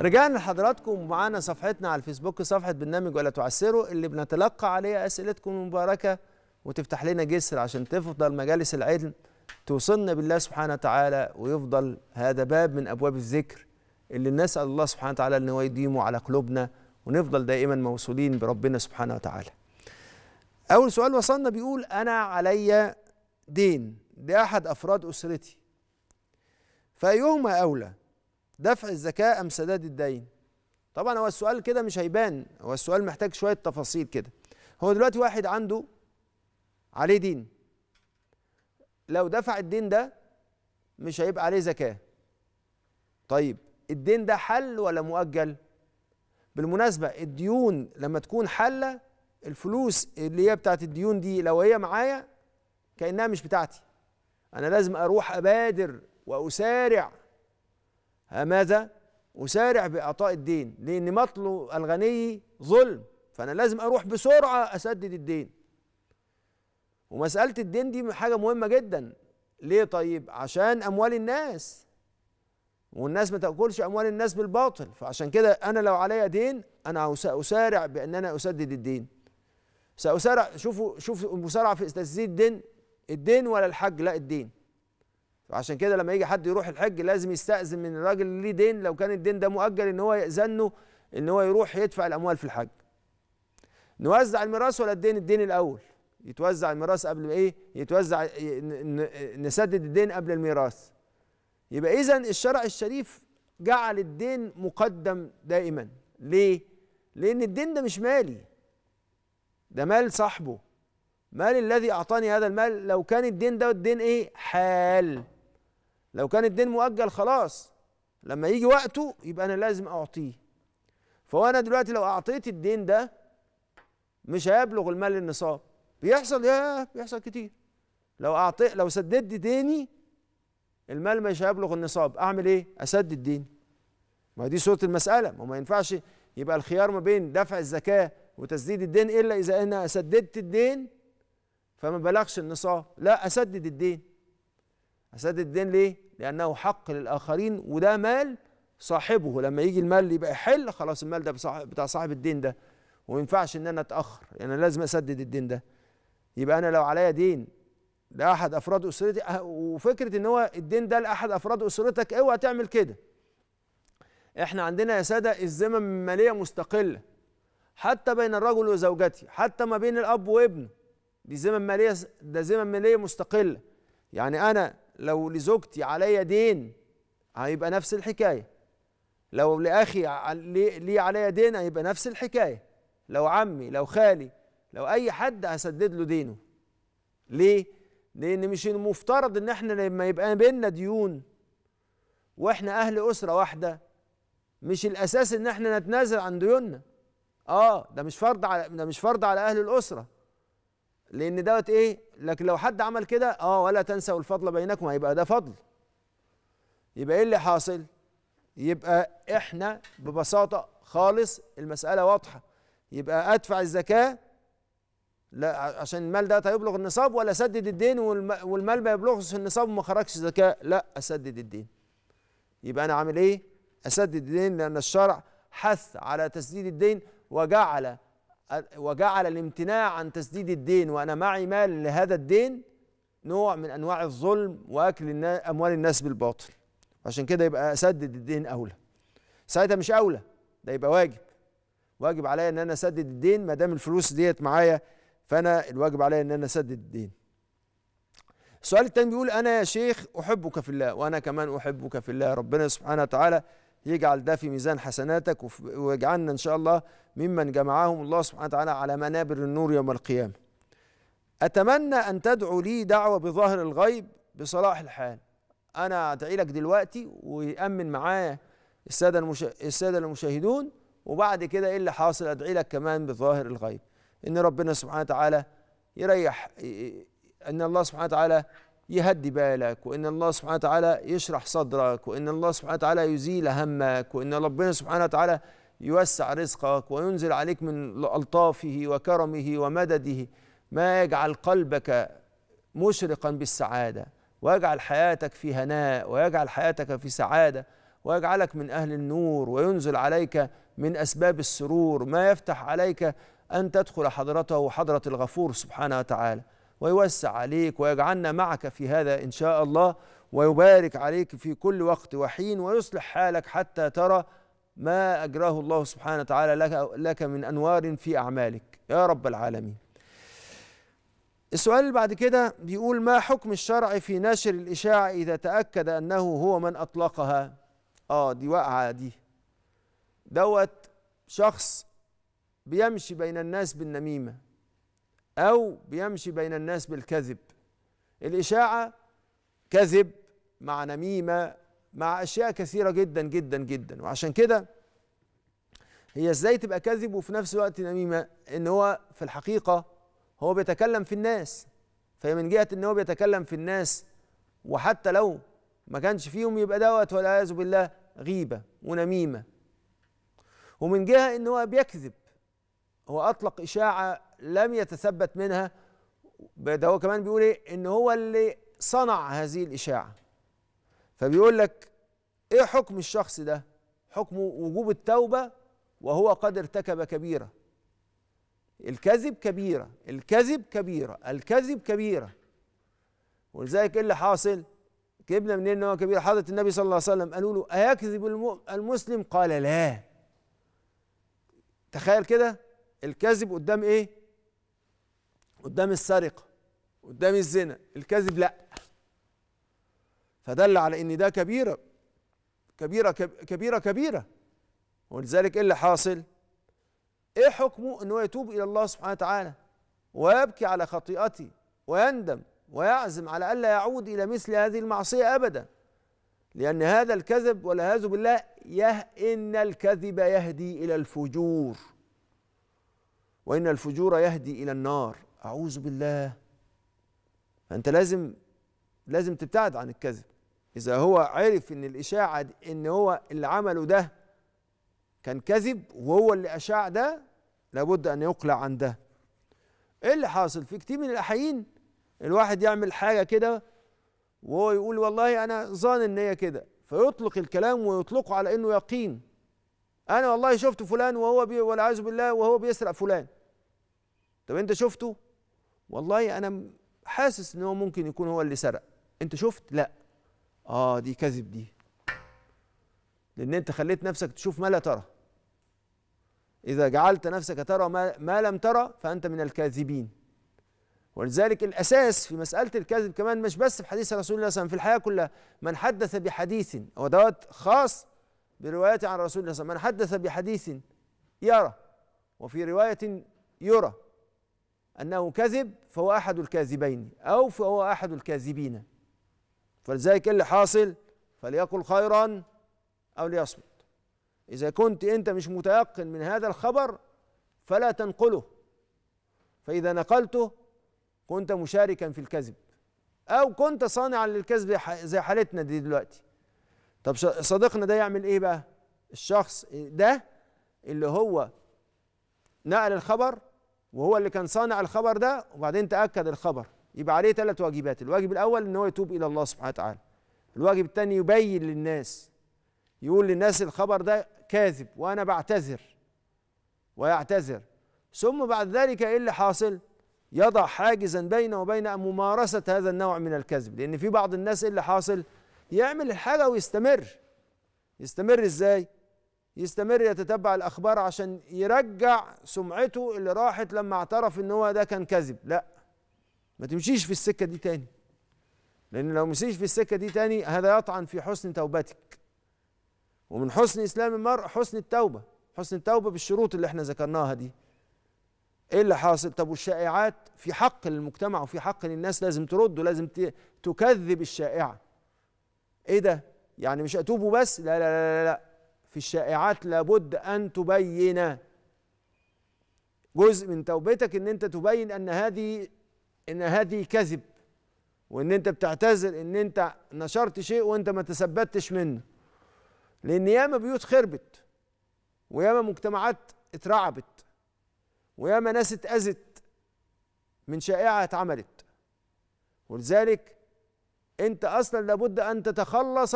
رجعنا لحضراتكم ومعانا صفحتنا على الفيسبوك صفحه برنامج ولا تعسروا اللي بنتلقى عليها اسئلتكم المباركه وتفتح لنا جسر عشان تفضل مجالس العلم توصلنا بالله سبحانه وتعالى ويفضل هذا باب من ابواب الذكر اللي نسال الله سبحانه وتعالى ان هو يديمه على قلوبنا ونفضل دائما موصولين بربنا سبحانه وتعالى. اول سؤال وصلنا بيقول انا عليا دين لاحد افراد اسرتي فايهما اولى دفع الزكاه ام سداد الدين طبعا هو السؤال كده مش هيبان هو السؤال محتاج شويه تفاصيل كده هو دلوقتي واحد عنده عليه دين لو دفع الدين ده مش هيبقى عليه زكاه طيب الدين ده حل ولا مؤجل بالمناسبه الديون لما تكون حله الفلوس اللي هي بتاعت الديون دي لو هي معايا كانها مش بتاعتي انا لازم اروح ابادر واسارع ماذا أسارع بإعطاء الدين لأن مطل الغني ظلم فأنا لازم أروح بسرعة أسدد الدين ومسألة الدين دي حاجة مهمة جدا ليه طيب عشان أموال الناس والناس ما تاكلش اموال الناس بالباطل فعشان كده انا لو عليا دين انا ساسارع بان انا اسدد الدين ساسارع شوفوا شوفوا المسارعه في تسديد الدين الدين ولا الحج لا الدين وعشان كده لما يجي حد يروح الحج لازم يستأذن من الراجل اللي ليه دين لو كان الدين ده مؤجل ان هو يأذنه ان هو يروح يدفع الاموال في الحج نوزع الميراث ولا الدين الدين الاول يتوزع الميراث قبل ما ايه يتوزع نسدد الدين قبل الميراث يبقى اذا الشرع الشريف جعل الدين مقدم دائما ليه لان الدين ده مش مالي ده مال صاحبه مال الذي اعطاني هذا المال لو كان الدين ده الدين ايه حال لو كان الدين مؤجل خلاص لما يجي وقته يبقى انا لازم اعطيه فانا دلوقتي لو اعطيت الدين ده مش هيبلغ المال النصاب بيحصل يا بيحصل كتير لو اعطيت لو سددت ديني المال مش هيبلغ النصاب اعمل ايه اسدد ديني ما دي صوره المساله ما ما ينفعش يبقى الخيار ما بين دفع الزكاه وتسديد الدين الا اذا انا سددت الدين فما بلغش النصاب لا اسدد الدين أسد الدين ليه؟ لأنه حق للآخرين وده مال صاحبه لما يجي المال يبقى يحل خلاص المال ده بتاع صاحب الدين ده وما ينفعش إن أنا أتأخر يعني أنا لازم أسدد الدين ده يبقى أنا لو عليا دين لأحد أفراد أسرتي أه، وفكرة إن هو الدين ده لأحد أفراد أسرتك أوعى تعمل كده إحنا عندنا يا سادة الذمم المالية مستقلة حتى بين الرجل وزوجته حتى ما بين الأب وابنه دي ذمم مالية ده ذمم مالية مستقلة يعني أنا لو لزوجتي عليا دين هيبقى نفس الحكايه لو لاخي لي عليا دين هيبقى نفس الحكايه لو عمي لو خالي لو اي حد هسدد له دينه ليه لان مش المفترض ان احنا لما يبقى بينا ديون واحنا اهل اسره واحده مش الاساس ان احنا نتنازل عن ديوننا اه ده مش فرض على ده مش فرض على اهل الاسره لان دوت ايه لكن لو حد عمل كده اه ولا تنسوا الفضل بينكم هيبقى ده فضل يبقى ايه اللي حاصل يبقى احنا ببساطه خالص المساله واضحه يبقى ادفع الزكاه لا عشان المال ده هيبلغ النصاب ولا اسدد الدين والمال ما يبلغش النصاب وما خرجش زكاه لا اسدد الدين يبقى انا عامل ايه اسدد الدين لان الشرع حث على تسديد الدين وجعل وجعل الامتناع عن تسديد الدين وأنا معي مال لهذا الدين نوع من أنواع الظلم وأكل أموال الناس بالباطل عشان كده يبقى أسدد الدين أولى ساعتها مش أولى ده يبقى واجب واجب عليا ان انا اسدد الدين ما دام الفلوس ديت معايا فانا الواجب عليا ان انا اسدد الدين السؤال الثاني بيقول انا يا شيخ احبك في الله وانا كمان احبك في الله ربنا سبحانه وتعالى يجعل ده في ميزان حسناتك ويجعلنا إن شاء الله ممن جمعهم الله سبحانه وتعالى على منابر النور يوم القيامة أتمنى أن تدعو لي دعوة بظاهر الغيب بصلاح الحال أنا أدعي لك دلوقتي ويأمن معايا السادة, المشا... السادة المشاهدون وبعد كده إيه اللي حاصل أدعي لك كمان بظاهر الغيب إن ربنا سبحانه وتعالى يريح إيه، إيه، إن الله سبحانه وتعالى يهدي بالك وان الله سبحانه وتعالى يشرح صدرك وان الله سبحانه وتعالى يزيل همك وان ربنا سبحانه وتعالى يوسع رزقك وينزل عليك من الطافه وكرمه ومدده ما يجعل قلبك مشرقا بالسعاده ويجعل حياتك في هناء ويجعل حياتك في سعاده ويجعلك من اهل النور وينزل عليك من اسباب السرور ما يفتح عليك ان تدخل حضرته وحضره الغفور سبحانه وتعالى ويوسع عليك ويجعلنا معك في هذا إن شاء الله ويبارك عليك في كل وقت وحين ويصلح حالك حتى ترى ما أجراه الله سبحانه وتعالى لك, لك من أنوار في أعمالك يا رب العالمين السؤال اللي بعد كده بيقول ما حكم الشرع في نشر الإشاعة إذا تأكد أنه هو من أطلقها آه دي واقعة دي دوت شخص بيمشي بين الناس بالنميمة أو بيمشي بين الناس بالكذب الإشاعة كذب مع نميمة مع أشياء كثيرة جدا جدا جدا وعشان كده هي إزاي تبقى كذب وفي نفس الوقت نميمة إن هو في الحقيقة هو بيتكلم في الناس فهي من جهة إن هو بيتكلم في الناس وحتى لو ما كانش فيهم يبقى دوت والعياذ بالله غيبة ونميمة ومن جهة إن هو بيكذب هو أطلق إشاعة لم يتثبت منها ده هو كمان بيقول ايه ان هو اللي صنع هذه الاشاعه فبيقول لك ايه حكم الشخص ده حكمه وجوب التوبه وهو قد ارتكب كبيره الكذب كبيره الكذب كبيره الكذب كبيره ولذلك ايه اللي حاصل جبنا منين ان هو كبير حضره النبي صلى الله عليه وسلم قالوا له ايكذب المسلم قال لا تخيل كده الكذب قدام ايه قدام السرقه قدام الزنا الكذب لا فدل على ان ده كبيره كبيره كبيره كبيره ولذلك ايه اللي حاصل ايه حكمه ان هو يتوب الى الله سبحانه وتعالى ويبكي على خطيئته ويندم ويعزم على الا يعود الى مثل هذه المعصيه ابدا لان هذا الكذب والعياذ بالله يه ان الكذب يهدي الى الفجور وان الفجور يهدي الى النار أعوذ بالله فأنت لازم لازم تبتعد عن الكذب إذا هو عرف إن الإشاعة إن هو اللي عمله ده كان كذب وهو اللي أشاع ده لابد أن يقلع عن ده إيه اللي حاصل في كتير من الأحيين الواحد يعمل حاجة كده وهو يقول والله أنا ظان إن هي كده فيطلق الكلام ويطلقه على إنه يقين أنا والله شفت فلان وهو بي والعياذ بالله وهو بيسرق فلان طب أنت شفته والله انا حاسس ان هو ممكن يكون هو اللي سرق انت شفت لا اه دي كذب دي لان انت خليت نفسك تشوف ما لا ترى اذا جعلت نفسك ترى ما, ما لم ترى فانت من الكاذبين ولذلك الاساس في مساله الكذب كمان مش بس في حديث رسول الله صلى الله عليه وسلم في الحياه كلها من حدث بحديث هو دوت خاص بروايه عن رسول الله صلى الله عليه وسلم من حدث بحديث يرى وفي روايه يرى أنه كذب فهو أحد الكاذبين أو فهو أحد الكاذبين فلذلك اللي حاصل فليقل خيرا أو ليصمت إذا كنت أنت مش متيقن من هذا الخبر فلا تنقله فإذا نقلته كنت مشاركا في الكذب أو كنت صانعا للكذب زي حالتنا دي دلوقتي طب صديقنا ده يعمل إيه بقى؟ الشخص ده اللي هو نقل الخبر وهو اللي كان صانع الخبر ده وبعدين تاكد الخبر يبقى عليه ثلاث واجبات الواجب الاول ان هو يتوب الى الله سبحانه وتعالى الواجب الثاني يبين للناس يقول للناس الخبر ده كاذب وانا بعتذر ويعتذر ثم بعد ذلك ايه اللي حاصل يضع حاجزا بينه وبين ممارسه هذا النوع من الكذب لان في بعض الناس ايه اللي حاصل يعمل الحاجه ويستمر يستمر ازاي يستمر يتتبع الاخبار عشان يرجع سمعته اللي راحت لما اعترف ان هو ده كان كذب لا ما تمشيش في السكه دي تاني لان لو مشيش في السكه دي تاني هذا يطعن في حسن توبتك ومن حسن اسلام المرء حسن التوبه حسن التوبه بالشروط اللي احنا ذكرناها دي ايه اللي حاصل طب والشائعات في حق للمجتمع وفي حق للناس لازم ترد ولازم تكذب الشائعه ايه ده يعني مش اتوب بس لا لا لا لا, لا. في الشائعات لابد أن تبين جزء من توبتك ان انت تبين ان هذه ان هذه كذب وان انت بتعتذر ان انت نشرت شيء وانت ما تثبتش منه لان ياما بيوت خربت وياما مجتمعات اترعبت وياما ناس اتأذت من شائعة اتعملت ولذلك انت اصلا لابد ان تتخلص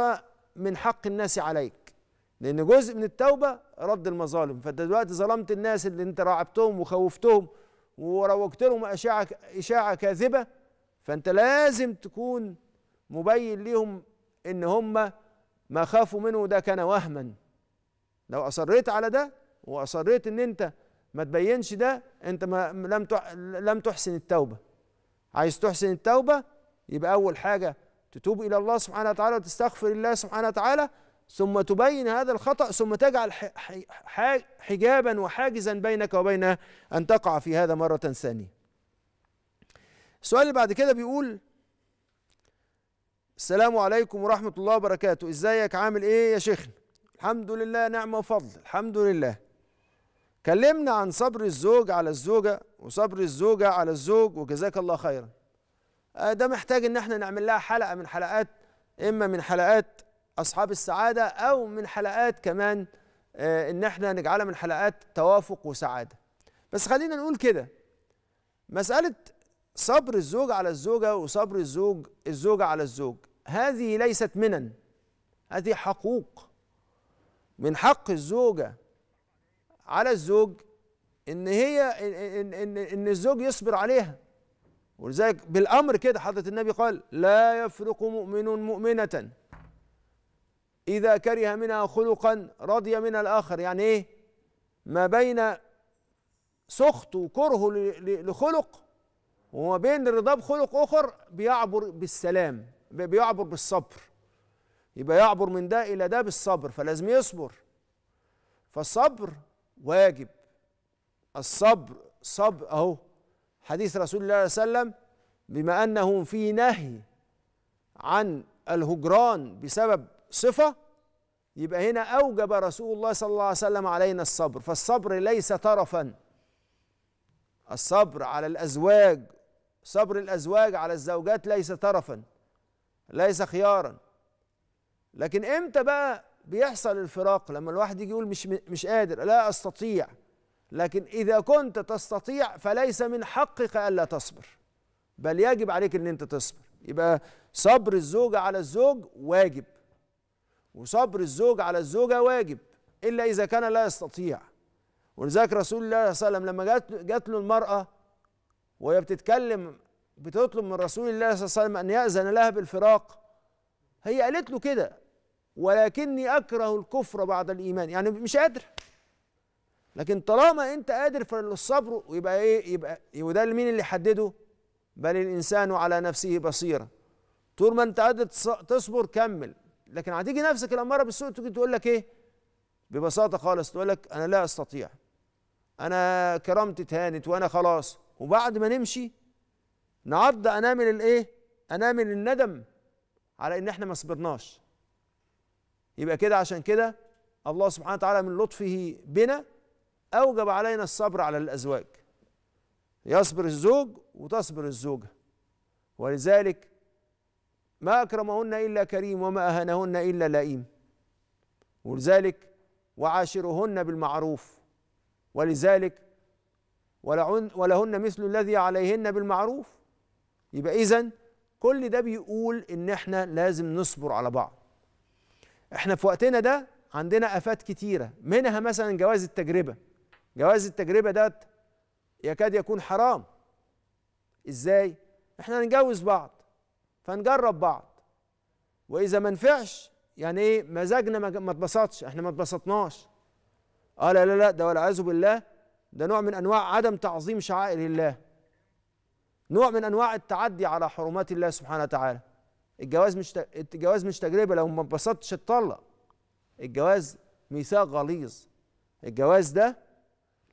من حق الناس عليك لأن جزء من التوبة رد المظالم فأنت دلوقتي ظلمت الناس اللي أنت رعبتهم وخوفتهم وروجت لهم أشاعة إشاعة كاذبة فأنت لازم تكون مبين ليهم إن هم ما خافوا منه ده كان وهما لو أصريت على ده وأصريت إن أنت ما تبينش ده أنت ما لم لم تحسن التوبة عايز تحسن التوبة يبقى أول حاجة تتوب إلى الله سبحانه وتعالى وتستغفر الله سبحانه وتعالى ثم تبين هذا الخطأ ثم تجعل حجابا وحاجزا بينك وبين أن تقع في هذا مرة ثانية السؤال اللي بعد كده بيقول السلام عليكم ورحمة الله وبركاته ازيك عامل ايه يا شيخنا الحمد لله نعمة وفضل الحمد لله كلمنا عن صبر الزوج على الزوجة وصبر الزوجة على الزوج وجزاك الله خيرا آه، ده محتاج ان احنا نعمل لها حلقة من حلقات اما من حلقات أصحاب السعادة أو من حلقات كمان آه، إن إحنا نجعلها من حلقات توافق وسعادة بس خلينا نقول كده مسألة صبر الزوج على الزوجة وصبر الزوج الزوجة على الزوج هذه ليست منن هذه حقوق من حق الزوجة على الزوج إن هي إن إن إن الزوج يصبر عليها ولذلك بالأمر كده حضرة النبي قال لا يفرق مؤمن مؤمنة إذا كره منها خلقا رضي من الآخر يعني إيه ما بين سخط وكرهه لخلق وما بين الرضا بخلق آخر بيعبر بالسلام بيعبر بالصبر يبقى يعبر من ده إلى ده بالصبر فلازم يصبر فالصبر واجب الصبر صبر أهو حديث رسول الله صلى الله عليه وسلم بما أنه في نهي عن الهجران بسبب صفة يبقى هنا أوجب رسول الله صلى الله عليه وسلم علينا الصبر فالصبر ليس طرفا الصبر على الأزواج صبر الأزواج على الزوجات ليس طرفا ليس خيارا لكن امتى بقى بيحصل الفراق لما الواحد يجي يقول مش مش قادر لا استطيع لكن اذا كنت تستطيع فليس من حقك الا تصبر بل يجب عليك ان انت تصبر يبقى صبر الزوجه على الزوج واجب وصبر الزوج على الزوجة واجب إلا إذا كان لا يستطيع ولذلك رسول الله صلى الله عليه وسلم لما جات جات له المرأة وهي بتتكلم بتطلب من رسول الله صلى الله عليه وسلم أن يأذن لها بالفراق هي قالت له كده ولكني أكره الكفر بعد الإيمان يعني مش قادر لكن طالما أنت قادر فالصبر ويبقى إيه يبقى إيه؟ وده مين اللي حدده بل الإنسان على نفسه بصيرة طول ما أنت قادر تصبر كمل لكن هتيجي نفسك الاماره بالسوء تيجي تقول لك ايه ببساطه خالص تقول لك انا لا استطيع انا كرامتي اتهانت وانا خلاص وبعد ما نمشي نعض انامل الايه انامل الندم على ان احنا ما صبرناش يبقى كده عشان كده الله سبحانه وتعالى من لطفه بنا اوجب علينا الصبر على الازواج يصبر الزوج وتصبر الزوجه ولذلك ما أكرمهن إلا كريم وما أهنهن إلا لئيم ولذلك وعاشرهن بالمعروف ولذلك ولهن مثل الذي عليهن بالمعروف يبقى إذن كل ده بيقول إن إحنا لازم نصبر على بعض إحنا في وقتنا ده عندنا آفات كتيرة منها مثلا جواز التجربة جواز التجربة ده يكاد يكون حرام إزاي؟ إحنا هنجوز بعض فنجرب بعض واذا ما نفعش يعني ايه مزاجنا ما اتبسطش احنا ما اتبسطناش اه لا لا لا ده والعياذ بالله ده نوع من انواع عدم تعظيم شعائر الله نوع من انواع التعدي على حرمات الله سبحانه وتعالى الجواز مش الجواز مش تجربه لو ما اتبسطتش اتطلق الجواز ميثاق غليظ الجواز ده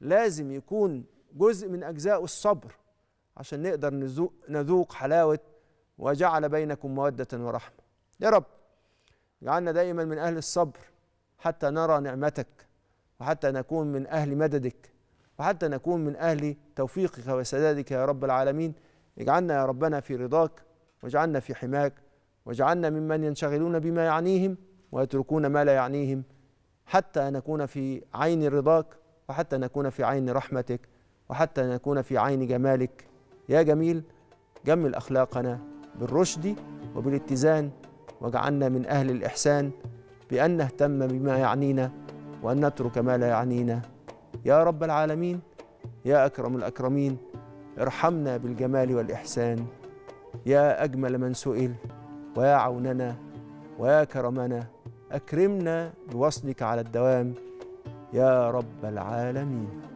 لازم يكون جزء من اجزاء الصبر عشان نقدر نذوق حلاوه وجعل بينكم مودة ورحمة يا رب اجعلنا دائما من أهل الصبر حتى نرى نعمتك وحتى نكون من أهل مددك وحتى نكون من أهل توفيقك وسدادك يا رب العالمين اجعلنا يا ربنا في رضاك واجعلنا في حماك واجعلنا ممن ينشغلون بما يعنيهم ويتركون ما لا يعنيهم حتى نكون في عين رضاك وحتى نكون في عين رحمتك وحتى نكون في عين جمالك يا جميل جمل اخلاقنا بالرشد وبالاتزان واجعلنا من أهل الإحسان بأن نهتم بما يعنينا وأن نترك ما لا يعنينا يا رب العالمين يا أكرم الأكرمين ارحمنا بالجمال والإحسان يا أجمل من سئل ويا عوننا ويا كرمنا أكرمنا بوصلك على الدوام يا رب العالمين